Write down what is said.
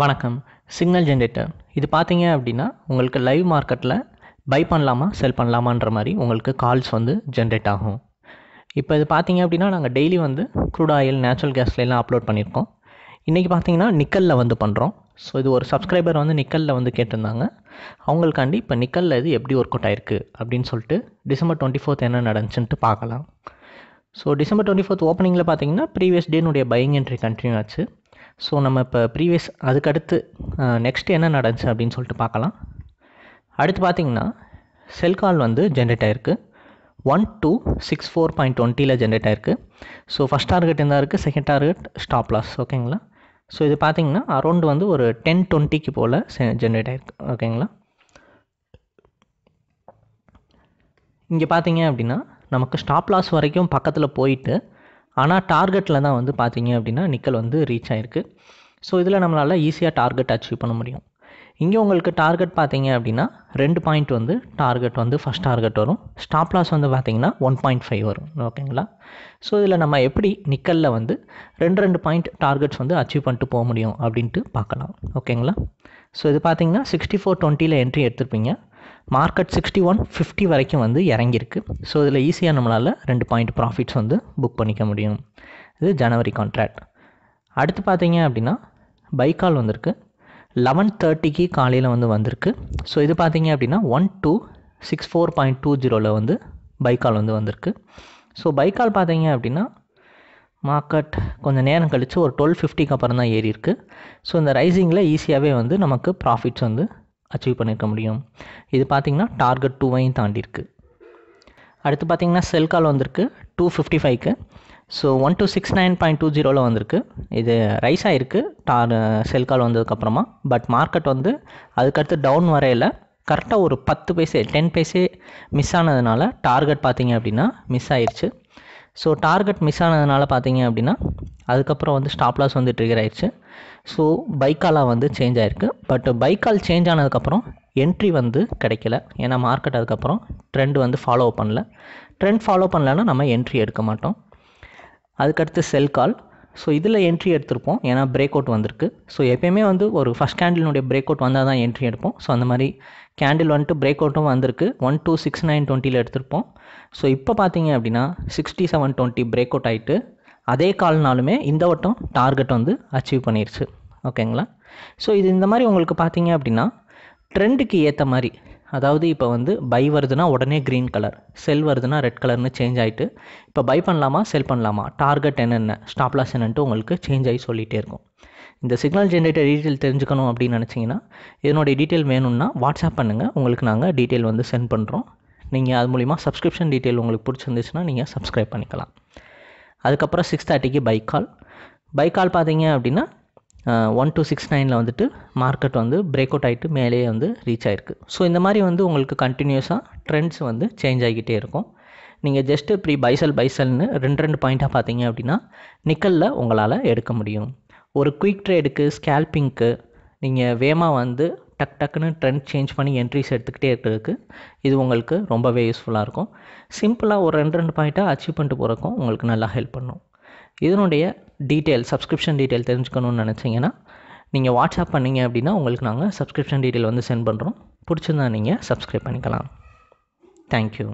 வணக்கம் signal generator இது பார்த்தீங்க அப்படின்னா உங்களுக்கு லைவ் மார்க்கெட்டில் பை பண்ணலாமா செல் பண்ணலாமான்ற மாதிரி உங்களுக்கு கால்ஸ் வந்து ஜென்ரேட் ஆகும் இப்போ இது பார்த்தீங்க அப்படின்னா நாங்கள் டெய்லி வந்து க்ரூட் ஆயில் நேச்சுரல் கேஸ்லாம் அப்லோட் பண்ணியிருக்கோம் இன்றைக்கி பார்த்தீங்கன்னா நிக்கலில் வந்து பண்ணுறோம் ஸோ இது ஒரு சப்ஸ்கிரைபர் வந்து நிக்கலில் வந்து கேட்டிருந்தாங்க அவங்களுக்காண்டி இப்போ நிக்கலில் இது எப்படி ஒர்க் அவுட் ஆயிருக்கு அப்படின்னு சொல்லிட்டு டிசம்பர் டுவெண்ட்டி ஃபோர்த் என்ன நடந்துச்சுன்ட்டு பார்க்கலாம் ஸோ டிசம்பர் டுவெண்ட்டி ஃபோர்த் ஓப்பனிங்கில் பார்த்தீங்கன்னா ப்ரீவியஸ் டேனுடைய பையிங் என்ட்ரி கண்டினியூ ஆச்சு ஸோ நம்ம இப்போ ப்ரீவியஸ் அதுக்கடுத்து நெக்ஸ்ட் என்ன நடந்துச்சு அப்படின்னு சொல்லிட்டு பார்க்கலாம் அடுத்து பார்த்திங்கன்னா செல் கால் வந்து ஜென்ரேட் ஆகிருக்கு one two six four point டுவெண்ட்டியில் ஜென்ரேட் ஆயிருக்கு ஸோ ஃபஸ்ட் டார்கெட் என்ன இருக்குது செகண்ட் டார்கெட் ஸ்டாப் லாஸ் ஓகேங்களா ஸோ இது பார்த்திங்கன்னா அரௌண்ட் வந்து ஒரு டென் டுவெண்ட்டிக்கு போல் ஜென்ரேட் ஆயிருக்கு ஓகேங்களா இங்கே பார்த்தீங்க அப்படின்னா நமக்கு ஸ்டாப் லாஸ் வரைக்கும் பக்கத்தில் போயிட்டு ஆனால் டார்கெட்டில் தான் வந்து பார்த்திங்க அப்படின்னா நிக்கல் வந்து ரீச் ஆகிருக்கு ஸோ இதில் நம்மளால் ஈஸியாக டார்கெட் அச்சீவ் பண்ண முடியும் இங்கே உங்களுக்கு டார்கெட் பார்த்தீங்க அப்படின்னா ரெண்டு பாயிண்ட் வந்து டார்கெட் வந்து ஃபஸ்ட் டார்கெட் வரும் ஸ்டாப் லாஸ் வந்து பார்த்தீங்கன்னா ஒன் பாயிண்ட் ஃபைவ் வரும் ஓகேங்களா ஸோ இதில் நம்ம எப்படி நிக்கலில் வந்து ரெண்டு ரெண்டு பாயிண்ட் டார்கெட்ஸ் வந்து அச்சீவ் பண்ணிட்டு போக முடியும் அப்படின்ட்டு பார்க்கலாம் ஓகேங்களா ஸோ இது பார்த்தீங்கன்னா சிக்ஸ்டி ஃபோர் டுவெண்ட்டியில் என்ட்ரி எடுத்திருப்பீங்க மார்க்கெட் சிக்ஸ்டி ஒன் ஃபிஃப்டி வரைக்கும் வந்து இறங்கியிருக்கு ஸோ இதில் ஈஸியாக நம்மளால் ரெண்டு பாயிண்ட் ப்ராஃபிட்ஸ் வந்து புக் பண்ணிக்க முடியும் இது ஜனவரி கான்ட்ராக்ட் அடுத்து பார்த்தீங்க அப்படின்னா பைக்கால் வந்திருக்கு லெவன் தேர்ட்டிக்கு காலையில் வந்து வந்திருக்கு ஸோ இது பார்த்தீங்க அப்படின்னா one two six four point two ஜீரோவில் வந்து பைக்கால் வந்து வந்திருக்கு ஸோ பைக்கால் பார்த்தீங்க அப்படின்னா மார்க்கெட் கொஞ்சம் நேரம் கழித்து ஒரு டுவெல் ஃபிஃப்டிக்கு அப்புறம் தான் ஏறி இருக்குது ஸோ இந்த ரைசிங்கில் ஈஸியாகவே வந்து நமக்கு ப்ராஃபிட்ஸ் வந்து அச்சீவ் பண்ணியிருக்க முடியும் இது பார்த்திங்கன்னா டார்கெட் டூவையும் தாண்டி இருக்குது அடுத்து பார்த்திங்கன்னா செல் கால் வந்திருக்கு டூ ஃபிஃப்டி ஃபைவ்க்கு so one two six nine point two ஜீரோவில் வந்திருக்கு இது ரைஸ் ஆகிருக்கு டார் செல் கால் வந்ததுக்கப்புறமா பட் மார்க்கெட் வந்து அதுக்கடுத்து டவுன் வரையில் கரெக்டாக ஒரு பத்து பைசே டென் பைசே மிஸ் ஆனதுனால டார்கெட் பார்த்திங்க அப்படின்னா மிஸ் ஆயிடுச்சு ஸோ டார்கெட் மிஸ் ஆனதுனால பார்த்தீங்க அப்படின்னா அதுக்கப்புறம் வந்து ஸ்டாப் லாஸ் வந்து ட்ரிகர் ஆயிடுச்சு ஸோ பைக்காலாக வந்து சேஞ்ச் ஆகிருக்கு பட் பைக்கால் சேஞ்ச் ஆனதுக்கப்புறம் என்ட்ரி வந்து கிடைக்கல ஏன்னா மார்க்கெட் அதுக்கப்புறம் ட்ரெண்ட் வந்து ஃபாலோ பண்ணல ட்ரெண்ட் ஃபாலோ பண்ணலன்னா நம்ம என்ட்ரி எடுக்க மாட்டோம் அதுக்கடுத்து செல் கால் ஸோ இதில் என்ட்ரி எடுத்திருப்போம் ஏன்னா பிரேக் அவுட் வந்திருக்கு ஸோ எப்பயுமே வந்து ஒரு ஃபஸ்ட் கேண்டிலுடைய பிரேக் அவுட் வந்தால் தான் என்ட்ரி எடுப்போம் ஸோ அந்த மாதிரி கேண்டில் வந்துட்டு பிரேக் அவுட்டும் வந்திருக்கு ஒன் டூ சிக்ஸ் நைன் டுவெண்ட்டியில் எடுத்திருப்போம் ஸோ இப்போ பார்த்தீங்க அப்படின்னா sixty seven twenty break out ஆகிட்டு அதே கால்னாலுமே இந்த வட்டம் டார்கெட் வந்து அச்சீவ் பண்ணிருச்சு ஓகேங்களா ஸோ இது இந்த மாதிரி உங்களுக்கு பார்த்தீங்க அப்படின்னா ட்ரெண்டுக்கு ஏற்ற மாதிரி அதாவது இப்போ வந்து பை வருதுன்னா உடனே க்ரீன் கலர் செல் வருதுன்னா ரெட் கலர்னு சேஞ்ச் ஆகிட்டு இப்போ பை பண்ணலாமா செல் பண்ணலாமா டார்கெட் என்னென்ன ஸ்டாப்லாஸ் என்னென்ட்டு உங்களுக்கு சேஞ்ச் ஆகி சொல்லிகிட்டே இருக்கும் இந்த சிக்னல் ஜென்ரேட்டர் டீட்டெயில் தெரிஞ்சுக்கணும் அப்படின்னு நினச்சிங்கன்னா இதனுடைய டீட்டெயில் வேணும்னா வாட்ஸ்அப் பண்ணுங்கள் உங்களுக்கு நாங்கள் டீட்டெயில் வந்து சென்ட் பண்ணுறோம் நீங்கள் அது மூலிமா சப்ஸ்கிரிப்ஷன் டீட்டெயில் உங்களுக்கு பிடிச்சிருந்துச்சுன்னா நீங்கள் சப்ஸ்கிரைப் பண்ணிக்கலாம் அதுக்கப்புறம் சிக்ஸ் தேர்ட்டிக்கு பைக் கால் பைக் கால் பார்த்தீங்க அப்படின்னா ஒன் டூ சிக்ஸ் நைனில் வந்துட்டு மார்க்கெட் வந்து பிரேக் அவுட் ஆகிட்டு மேலேயே வந்து ரீச் ஆகிருக்கு ஸோ இந்த மாதிரி வந்து உங்களுக்கு கண்டினியூஸாக ட்ரெண்ட்ஸ் வந்து சேஞ்ச் ஆகிக்கிட்டே இருக்கும் நீங்கள் ஜஸ்ட்டு ப்ரீ பைசல் பைசல்னு ரெண்டு ரெண்டு பாயிண்ட்டாக பார்த்தீங்க அப்படின்னா நிக்கலில் உங்களால் எடுக்க முடியும் ஒரு குயிக் ட்ரேடுக்கு ஸ்கேல்பிங்க்கு நீங்கள் வேமாக வந்து டக் டக்குன்னு ட்ரெண்ட் சேஞ்ச் பண்ணி என்ட்ரிஸ் எடுத்துக்கிட்டே இருக்கிறதுக்கு இது உங்களுக்கு ரொம்பவே யூஸ்ஃபுல்லாக இருக்கும் சிம்பிளாக ஒரு ரெண்டு ரெண்டு பாயிண்ட்டாக அச்சீவ் பண்ணிட்டு போகிறக்கும் உங்களுக்கு நல்லா ஹெல்ப் பண்ணும் இதனுடைய டீட்டெயில் சப்ஸ்கிரிப்ஷன் டீட்டெயில் தெரிஞ்சுக்கணும்னு நினச்சிங்கன்னா நீங்கள் வாட்ஸ்அப் பண்ணிங்க அப்படின்னா உங்களுக்கு நாங்கள் சப்ஸ்கிரிப்ஷன் டீட்டெயில் வந்து சென்ட் பண்ணுறோம் பிடிச்சிருந்தா நீங்கள் சப்ஸ்கிரைப் பண்ணிக்கலாம் தேங்க்யூ